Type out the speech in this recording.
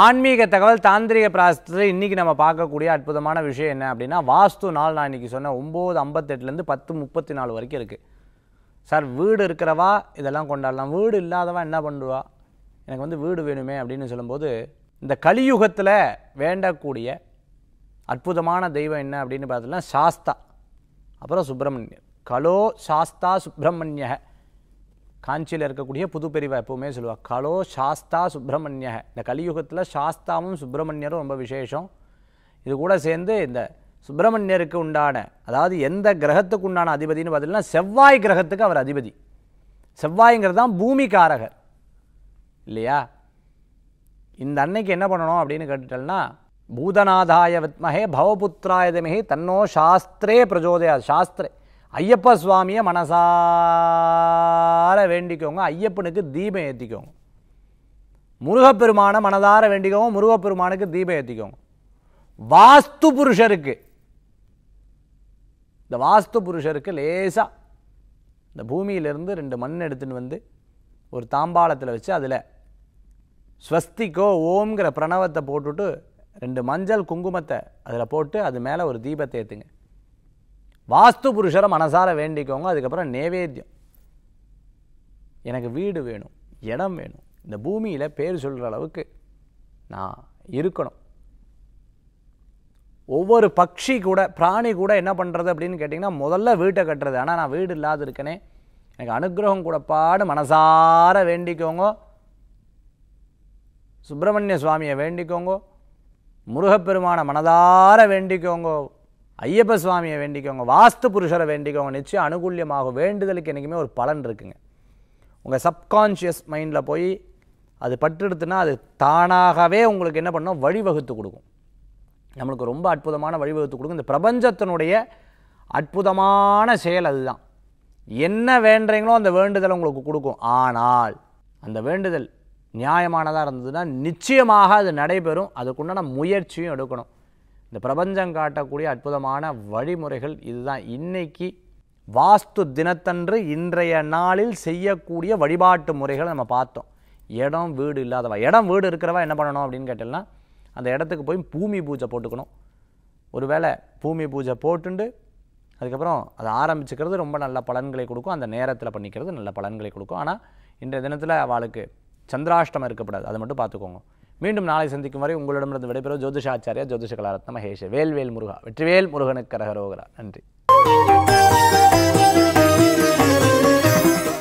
ஆன்மீக தகவல் தாந்திரிக பிராசத்தில் இன்றைக்கி நம்ம பார்க்கக்கூடிய அற்புதமான விஷயம் என்ன அப்படின்னா வாஸ்து நாள் நான் இன்றைக்கி சொன்னேன் ஒம்பது ஐம்பத்தெட்டுலேருந்து பத்து முப்பத்தி நாலு வரைக்கும் இருக்குது சார் வீடு இருக்கிறவா இதெல்லாம் கொண்டாடலாம் வீடு இல்லாதவா என்ன பண்ணுவா எனக்கு வந்து வீடு வேணுமே அப்படின்னு சொல்லும்போது இந்த கலியுகத்தில் வேண்டக்கூடிய அற்புதமான தெய்வம் என்ன அப்படின்னு பார்த்தோம்னா சாஸ்தா அப்புறம் சுப்பிரமணியர் கலோ சாஸ்தா சுப்பிரமணியக காஞ்சியில் இருக்கக்கூடிய புது பெரிவா எப்போவுமே சொல்லுவாள் கலோ சாஸ்தா சுப்பிரமணிய இந்த கலியுகத்தில் சாஸ்தாவும் சுப்பிரமணியரும் ரொம்ப விசேஷம் இது கூட சேர்ந்து இந்த சுப்பிரமணியருக்கு உண்டான அதாவது எந்த கிரகத்துக்கு உண்டான அதிபதினு பார்த்தீங்கன்னா செவ்வாய் கிரகத்துக்கு அவர் அதிபதி செவ்வாய்ங்கிறது தான் பூமிக்காரகர் இல்லையா இந்த அன்னைக்கு என்ன பண்ணணும் அப்படின்னு கேட்டுட்டோம்னா பூதநாதாய வித்மகே பவபுத்திராயதமிகை தன்னோ சாஸ்திரே பிரஜோதயா சாஸ்திரே ஐயப்ப சுவாமியை மனசார வேண்டிக்கோங்க ஐயப்பனுக்கு தீபம் ஏற்றிக்கோங்க முருகப்பெருமானை மனதார வேண்டிக்கோங்க முருகப்பெருமானுக்கு தீபம் ஏற்றிக்கோங்க வாஸ்து புருஷருக்கு இந்த வாஸ்து புருஷருக்கு லேசாக இந்த பூமியிலிருந்து ரெண்டு மண் எடுத்துன்னு வந்து ஒரு தாம்பாளத்தில் வச்சு அதில் ஸ்வஸ்திக்கோ ஓம்ங்கிற பிரணவத்தை போட்டுட்டு ரெண்டு மஞ்சள் குங்குமத்தை அதில் போட்டு அது மேலே ஒரு தீபத்தை ஏற்றுங்க வாஸ்து புருஷரை மனசார வேண்டிக்கோங்க அதுக்கப்புறம் நேவேத்தியம் எனக்கு வீடு வேணும் இடம் வேணும் இந்த பூமியில் பேர் சொல்கிற அளவுக்கு நான் இருக்கணும் ஒவ்வொரு பக்ஷி கூட பிராணி கூட என்ன பண்ணுறது அப்படின்னு கேட்டிங்கன்னா முதல்ல வீட்டை கட்டுறது ஆனால் நான் வீடு இல்லாத இருக்கனே எனக்கு அனுகிரகம் கூட பாடு மனசார வேண்டிக்கோங்க சுப்பிரமணிய சுவாமியை வேண்டிக்கோங்க முருகப்பெருமான மனதார வேண்டிக்கோங்கோ ஐயப்ப சுவாமியை வேண்டிக்கோங்க வாஸ்து புருஷரை வேண்டிக்கோங்க நிச்சயம் அனுகூல்யமாகும் வேண்டுதலுக்கு என்றைக்குமே ஒரு பலன் இருக்குங்க உங்கள் சப்கான்ஷியஸ் மைண்டில் போய் அது பற்றெடுத்துனா அது தானாகவே உங்களுக்கு என்ன பண்ணோம் வழிவகுத்து கொடுக்கும் நம்மளுக்கு ரொம்ப அற்புதமான வழிவகுத்து கொடுக்கும் இந்த பிரபஞ்சத்தினுடைய அற்புதமான செயல் அதுதான் என்ன வேண்டுறீங்களோ அந்த வேண்டுதல் உங்களுக்கு கொடுக்கும் ஆனால் அந்த வேண்டுதல் நியாயமானதாக இருந்ததுன்னா நிச்சயமாக அது நடைபெறும் அதுக்குண்டான முயற்சியும் எடுக்கணும் இந்த பிரபஞ்சம் காட்டக்கூடிய அற்புதமான வழிமுறைகள் இதுதான் இன்னைக்கு வாஸ்து தினத்தன்று இன்றைய நாளில் செய்யக்கூடிய வழிபாட்டு முறைகளை நம்ம பார்த்தோம் இடம் வீடு இல்லாதவா இடம் வீடு இருக்கிறவா என்ன பண்ணணும் அப்படின்னு கேட்டோம்னா அந்த இடத்துக்கு போய் பூமி பூஜை போட்டுக்கணும் ஒருவேளை பூமி பூஜை போட்டுண்டு அதுக்கப்புறம் அதை ஆரம்பிச்சுக்கிறது ரொம்ப நல்ல பலன்களை கொடுக்கும் அந்த நேரத்தில் பண்ணிக்கிறது நல்ல பலன்களை கொடுக்கும் ஆனால் இன்றைய தினத்தில் அவளுக்கு சந்திராஷ்டமம் இருக்கக்கூடாது அதை மட்டும் பார்த்துக்கோங்க மீண்டும் நாளை சந்திக்கும் வரை உங்களிடமிருந்து விடைபெறும் ஜோதிஷாச்சாரியா ஜோதிஷ கலாரத்ன மகேஷ் வேல்வேல் முருகா வெற்றிவேல் முருகனுக்கு கரகரோகரா நன்றி